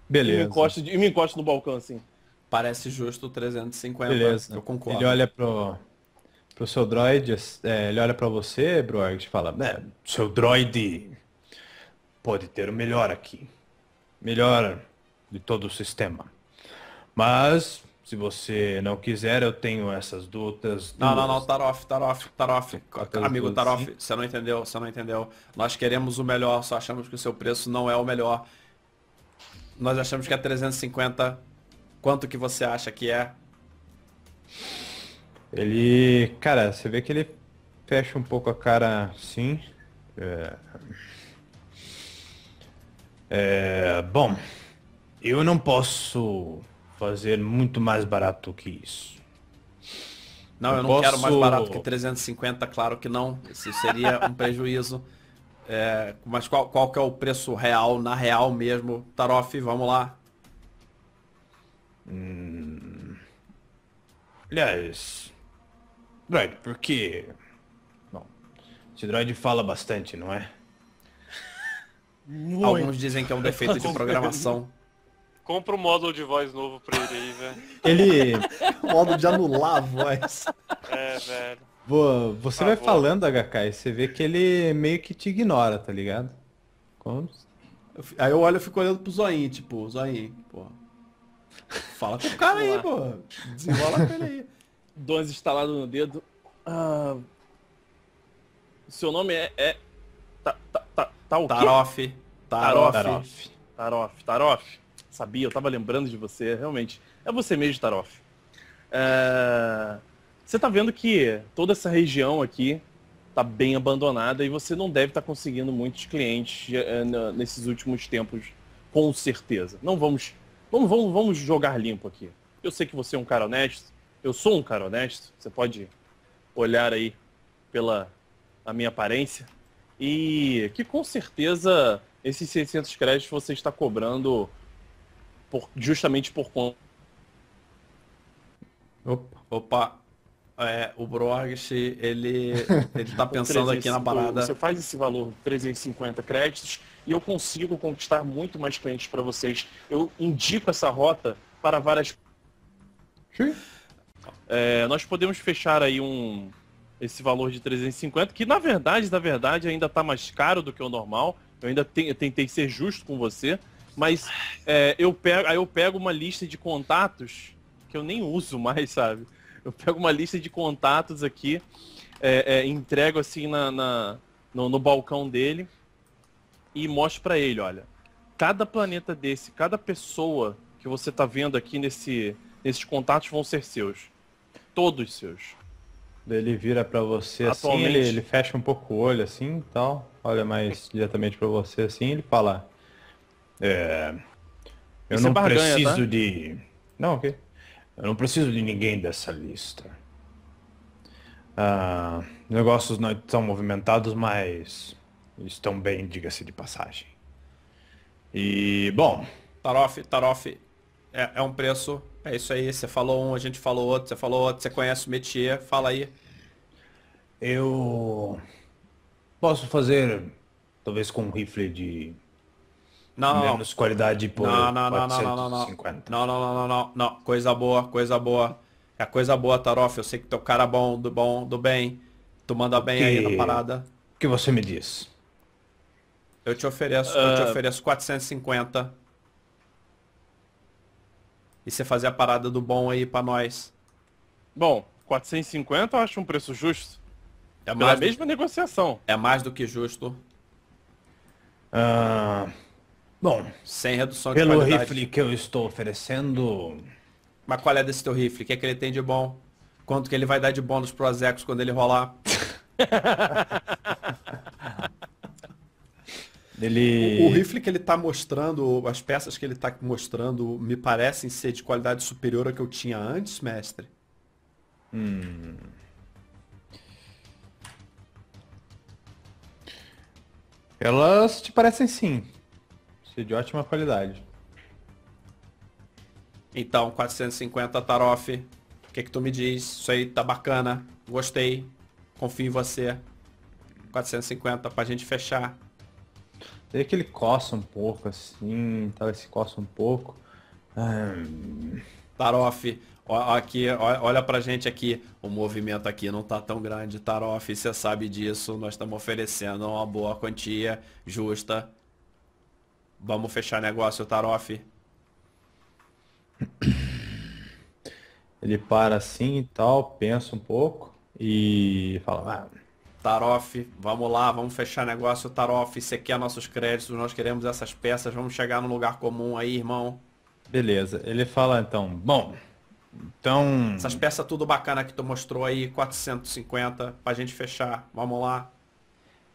Beleza. E me encosto, e me encosto no balcão assim. Parece justo 350. Beleza. Eu concordo. Ele olha pro, pro seu droid, é, ele olha para você, Broig, e fala, né? seu droid pode ter o melhor aqui. Melhor de todo o sistema. Mas, se você não quiser, eu tenho essas dutas. Não, não, não, Tarof, Tarof, Tarof. Amigo Tarof, você não entendeu, você não entendeu. Nós queremos o melhor, só achamos que o seu preço não é o melhor. Nós achamos que é a 350 Quanto que você acha que é? Ele, cara, você vê que ele fecha um pouco a cara assim. É... É, bom, eu não posso fazer muito mais barato que isso. Não, eu, eu não posso... quero mais barato que 350, claro que não. Isso seria um prejuízo. É, mas qual, qual que é o preço real, na real mesmo? Tarof, vamos lá. Hum... Aliás, droid, porque... Bom, esse droid fala bastante, não é? Muito. Alguns dizem que é um defeito de programação. Compra um módulo de voz novo pra ele aí, velho. Ele... módulo de anular a voz. É, velho. Boa, você vai falando, HK, e você vê que ele meio que te ignora, tá ligado? Como? Aí eu olho e fico olhando pro Zoinho, tipo, Zoinho, porra. Fala com o cara aí, pô. Desenrola com ele aí. Dons instalado no dedo. Ah, seu nome é. é... Tá, tá, tá, tá o quê? Tarof. Tarof. Tarof. Tarof. Tarof. Sabia, eu tava lembrando de você, realmente. É você mesmo, Tarof. É... Você tá vendo que toda essa região aqui tá bem abandonada e você não deve estar tá conseguindo muitos clientes eh, nesses últimos tempos, com certeza. Não vamos Vamos, vamos, vamos jogar limpo aqui. Eu sei que você é um cara honesto. Eu sou um cara honesto. Você pode olhar aí pela a minha aparência. E que com certeza esses 600 créditos você está cobrando por, justamente por conta. Opa. Opa. É, o Brogs, ele, ele tá pensando aqui na parada. Você faz esse valor, 350 créditos, e eu consigo conquistar muito mais clientes para vocês. Eu indico essa rota para várias. Sim. É, nós podemos fechar aí um esse valor de 350, que na verdade, na verdade, ainda está mais caro do que o normal. Eu ainda te, eu tentei ser justo com você, mas é, eu pego, aí eu pego uma lista de contatos que eu nem uso mais, sabe? Eu pego uma lista de contatos aqui, é, é entrego assim na, na no, no balcão dele e mostre para ele, olha, cada planeta desse, cada pessoa que você tá vendo aqui nesse, nesses contatos vão ser seus. Todos seus. ele vira para você Atualmente... assim, ele, ele, fecha um pouco o olho assim tal, olha mais diretamente para você assim, ele fala. É, eu é não barganha, tá? preciso tá? de. Não, ok. Eu não preciso de ninguém dessa lista. Ah, negócios não estão movimentados, mas estão bem, diga-se de passagem. E, bom, Tarof, Tarof é, é, um preço, é isso aí. Você falou um, a gente falou outro, você falou outro, você conhece o métier, fala aí. Eu posso fazer, talvez com um rifle de não, menos qualidade por não, não, não, não, não, não, não, não, não, não, não, coisa boa, coisa boa. É coisa boa, Tarof, eu sei que teu cara é bom, do bom, do bem. Tu manda bem que... aí na parada. O que você me diz? Eu te ofereço, uh... eu te ah. ofereço 450. E você fazer a parada do bom aí para nós. Bom, 450 eu acho um preço justo. É a mais mesma do... negociação. É mais do que justo. Uh... Bom, sem redução de pelo qualidade. rifle que eu estou oferecendo. Mas qual é desse teu rifle? O que é que ele tem de bom? Quanto que ele vai dar de bônus pro Azex quando ele rolar? Ele... O, o, rifle que ele está mostrando, as peças que ele está mostrando, me parecem ser de qualidade superior à que eu tinha antes, mestre? Hum. Elas te parecem sim. Ser de ótima qualidade. Então, 450 Tarof, o que que tu me diz? Isso aí tá bacana, gostei, confio em você. 450 pra gente fechar. Sei que ele coça um pouco, assim, tal, se coça um pouco. Hum. Tarof, aqui, olha pra gente aqui. O movimento aqui não tá tão grande, Tarof, você sabe disso. Nós estamos oferecendo uma boa quantia, justa. Vamos fechar negócio, Tarof. Ele para assim e tal, pensa um pouco e fala, ah, Tarof, vamos lá, vamos fechar negócio, Tarof, você quer é nossos créditos, nós queremos essas peças, vamos chegar no lugar comum aí, irmão. Beleza, ele fala então, bom, então... Essas peças tudo bacana que tu mostrou aí, 450, pra gente fechar, vamos lá.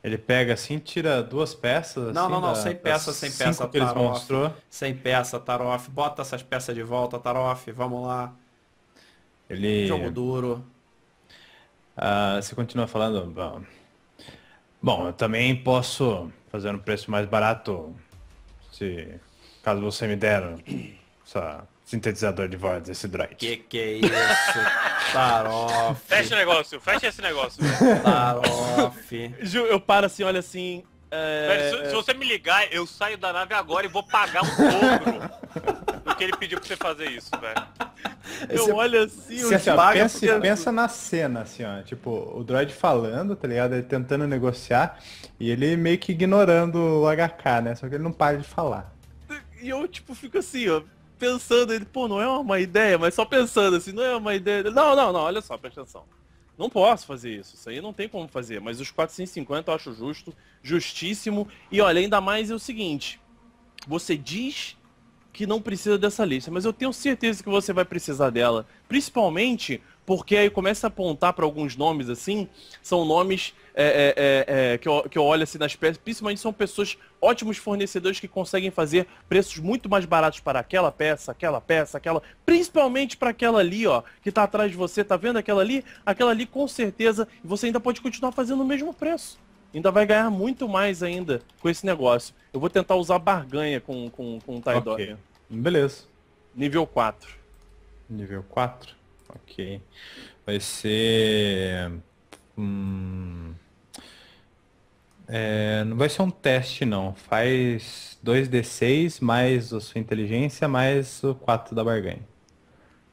Ele pega assim, tira duas peças? Não, assim, não, não, da, sem peça, sem peça, que Tarof. mostrou. Sem peça, Tarof, bota essas peças de volta, Tarof, vamos lá. Ele... Jogo duro. Ah, você continua falando. Bom, bom, eu também posso fazer um preço mais barato se caso você me der essa sintetizador de voz desse droid. Que que é isso? Tarof. Fecha o negócio, fecha esse negócio. Tarof. Ju, eu paro assim, olha assim. É... se, se, você me ligar, eu saio da nave agora e vou pagar o dobro. Porque ele pediu pra você fazer isso, velho. Eu olho assim, o assim, pensa, porque... pensa na cena, assim, ó. Tipo, o droid falando, tá ligado? Ele tentando negociar e ele meio que ignorando o HK, né? Só que ele não para de falar. E eu, tipo, fico assim, ó, pensando, ele, pô, não é uma ideia, mas só pensando assim, não é uma ideia. Não, não, não, olha só, presta atenção. Não posso fazer isso, isso aí não tem como fazer, mas os 450 eu acho justo, justíssimo. E olha, ainda mais é o seguinte, você diz que não precisa dessa lista, mas eu tenho certeza que você vai precisar dela. Principalmente porque aí começa a apontar para alguns nomes assim, são nomes é, é, é, é, que, eu, que eu olho assim nas peças, principalmente são pessoas, ótimos fornecedores que conseguem fazer preços muito mais baratos para aquela peça, aquela peça, aquela, principalmente para aquela ali, ó, que está atrás de você, tá vendo aquela ali? Aquela ali com certeza, você ainda pode continuar fazendo o mesmo preço ainda vai ganhar muito mais ainda com esse negócio. Eu vou tentar usar barganha com, com, com o Tidor. Okay. Beleza. Nível 4. Nível 4? Ok. Vai ser... Hum... É, não vai ser um teste não. Faz 2d6 mais a sua inteligência mais o 4 da barganha.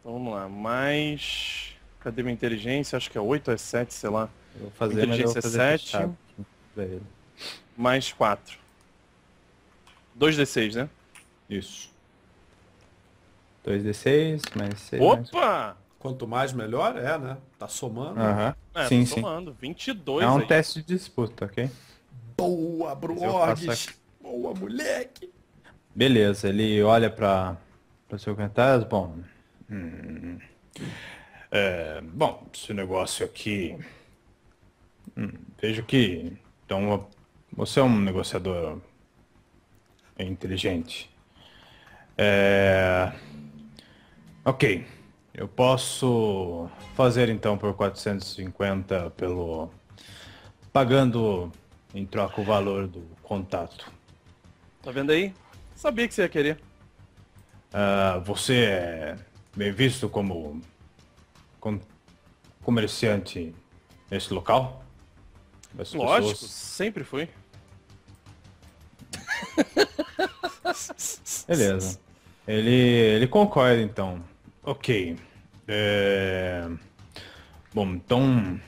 Então, vamos lá, mais... Cadê minha inteligência? Acho que é 8 ou é 7, sei lá vou fazer, Inteligência mas 7. Mais 4. 2d6, né? Isso. 2d6, mais 6. Opa! Mais... Quanto mais, melhor, é, né? Tá somando. Aham. Né? É, tá sim, tá somando. Sim. 22 É um aí. teste de disputa, ok? Boa, Bruorgs! Boa, moleque! Beleza, ele olha pra, pra seu cantar, bom... Hum, é, bom, esse negócio aqui... Hum, vejo que então você é um negociador inteligente. É... Ok, eu posso fazer então por 450 pelo pagando em troca o valor do contato. Tá vendo aí? Sabia que você ia querer. Uh, você é bem visto como, comerciante nesse local? As Lógico, pessoas... sempre foi. Beleza. Ele, ele concorda então. Ok. É... Bom, então.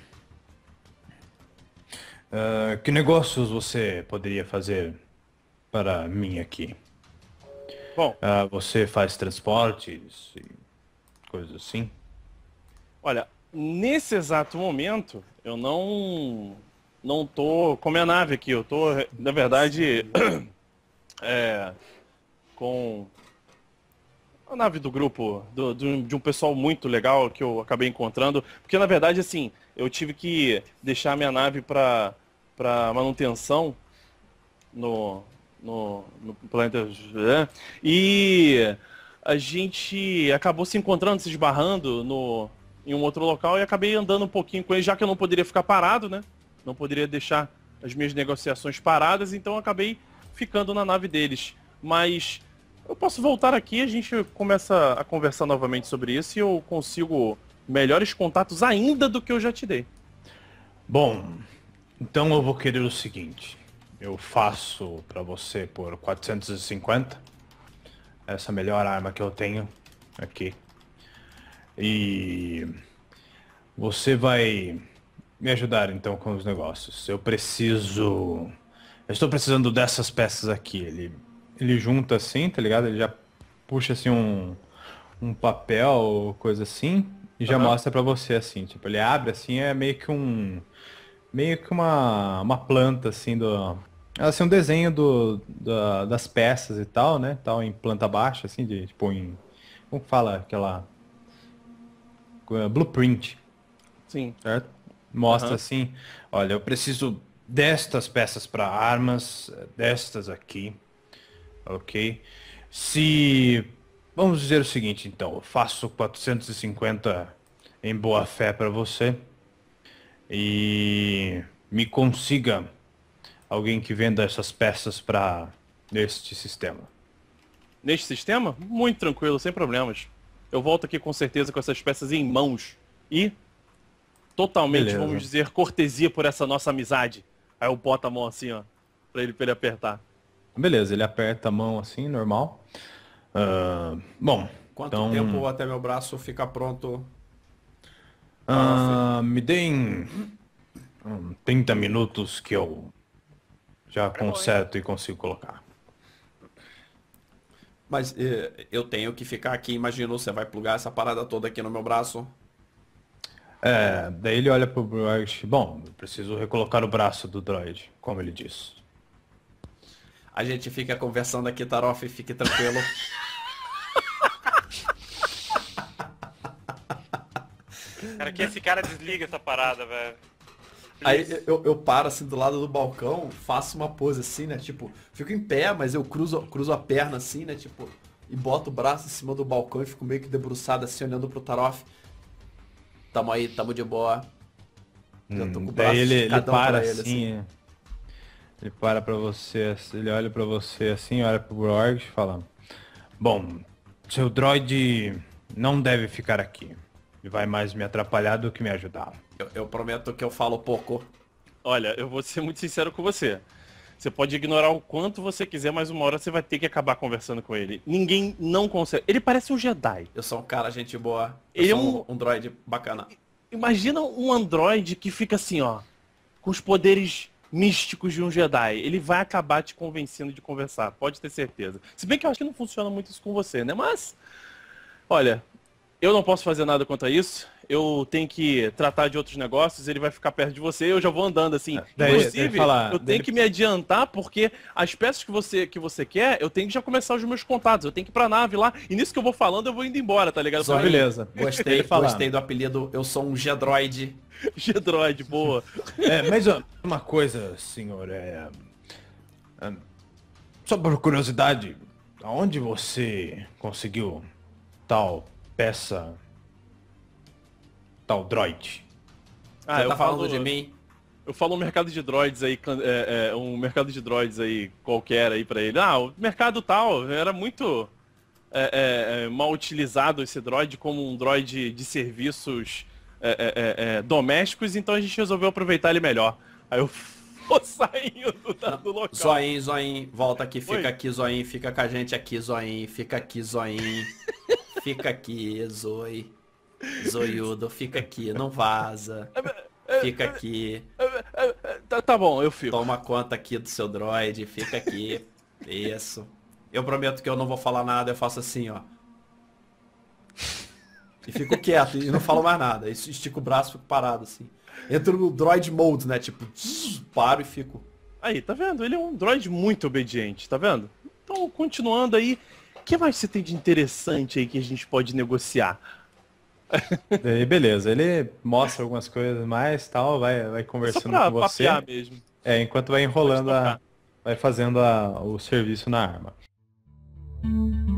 Uh, que negócios você poderia fazer para mim aqui? Bom. Uh, você faz transportes e coisas assim? Olha, nesse exato momento, eu não não tô com minha nave aqui, eu tô, na verdade, é, com a nave do grupo, do, do, de um pessoal muito legal que eu acabei encontrando, porque na verdade, assim, eu tive que deixar minha nave para para manutenção no, no, no planeta né? e a gente acabou se encontrando, se esbarrando no, em um outro local e acabei andando um pouquinho com ele, já que eu não poderia ficar parado, né? Não poderia deixar as minhas negociações paradas, então acabei ficando na nave deles. Mas eu posso voltar aqui, a gente começa a conversar novamente sobre isso e eu consigo melhores contatos ainda do que eu já te dei. Bom, então eu vou querer o seguinte. Eu faço para você por 450 essa melhor arma que eu tenho aqui. E você vai me ajudar então com os negócios. Eu preciso. Eu estou precisando dessas peças aqui. Ele, ele junta assim, tá ligado? Ele já puxa assim um, um papel, coisa assim, e já uhum. mostra para você assim. Tipo, ele abre assim, é meio que um. Meio que uma, uma planta assim do. Assim, um desenho do, da, das peças e tal, né? Tal em planta baixa, assim, de tipo em. Como fala aquela. É, blueprint. Sim. Certo? Mostra uhum. assim, olha, eu preciso destas peças para armas, destas aqui, ok? Se, vamos dizer o seguinte então, eu faço 450 em boa fé para você e me consiga alguém que venda essas peças para neste sistema. Neste sistema? Muito tranquilo, sem problemas. Eu volto aqui com certeza com essas peças em mãos e totalmente, Beleza. vamos dizer, cortesia por essa nossa amizade. Aí eu boto a mão assim, ó, pra ele, pra ele apertar. Beleza, ele aperta a mão assim, normal. Uh, bom. Quanto então... tempo até meu braço ficar pronto? Uh, me deem 30 hum, minutos que eu já conserto e consigo colocar. Mas eh, eu tenho que ficar aqui, imagino, você vai plugar essa parada toda aqui no meu braço? É, daí ele olha pro Broish. Bom, preciso recolocar o braço do droid, como ele disse A gente fica conversando aqui, Tarof, fique tranquilo. cara, que esse cara desliga essa parada, velho. Aí eu, eu paro assim do lado do balcão, faço uma pose assim, né? Tipo, fico em pé, mas eu cruzo, cruzo a perna assim, né? Tipo, e boto o braço em cima do balcão e fico meio que debruçado assim, olhando pro Tarof. Tamo aí, tamo de boa. Hum, Já tô com o braço ele, ele para assim, assim. É. Ele para pra você, assim, ele olha pra você assim, olha pro Borg e fala. Bom, seu droid não deve ficar aqui. E vai mais me atrapalhar do que me ajudar. Eu, eu prometo que eu falo pouco. Olha, eu vou ser muito sincero com você. Você pode ignorar o quanto você quiser, mas uma hora você vai ter que acabar conversando com ele. Ninguém não consegue. Ele parece um Jedi. Eu sou um cara, gente boa. Eu ele é um... um droid bacana. Imagina um android que fica assim, ó. Com os poderes místicos de um Jedi. Ele vai acabar te convencendo de conversar, pode ter certeza. Se bem que eu acho que não funciona muito isso com você, né? Mas, olha, eu não posso fazer nada contra isso eu tenho que tratar de outros negócios, ele vai ficar perto de você, eu já vou andando assim. É, daí, Inclusive, falar, eu tenho que me adiantar porque as peças que você que você quer, eu tenho que já começar os meus contatos, eu tenho que ir pra nave lá, e nisso que eu vou falando, eu vou indo embora, tá ligado? Só beleza. Gostei, gostei do apelido, eu sou um G-Droid, boa. é, mas uma coisa, senhor, é, é... Só por curiosidade, aonde você conseguiu tal peça tal droid? Ah, Você eu tá falo, falando de mim? Eu falo um mercado de droids aí, é, é, um mercado de droids aí qualquer aí para ele. Ah, o mercado tal era muito é, é, é, mal utilizado esse droid como um droid de serviços é, domésticos, então a gente resolveu aproveitar ele melhor. Aí eu vou saindo do, do local. Zoinho, zoinho, volta aqui, fica Oi? aqui, zoinho, fica com a gente aqui, zoinho, fica aqui, zoinho, fica aqui, zoi. Zoiudo, fica aqui, não vaza. É, é, é, fica aqui. Tá, tá, bom, eu fico. Toma conta aqui do seu droid, fica aqui. Isso. Eu prometo que eu não vou falar nada, eu faço assim, ó. E fico quieto, e não falo mais nada. estico o braço, fico parado, assim. Entro no droid mode, né? Tipo, paro e fico. Aí, tá vendo? Ele é um droid muito obediente, tá vendo? Então, continuando aí, o que mais você tem de interessante aí que a gente pode negociar? Daí beleza, ele mostra algumas coisas mais tal, vai, vai conversando com você. Mesmo. É, enquanto vai enrolando a. Vai fazendo a, o serviço na arma.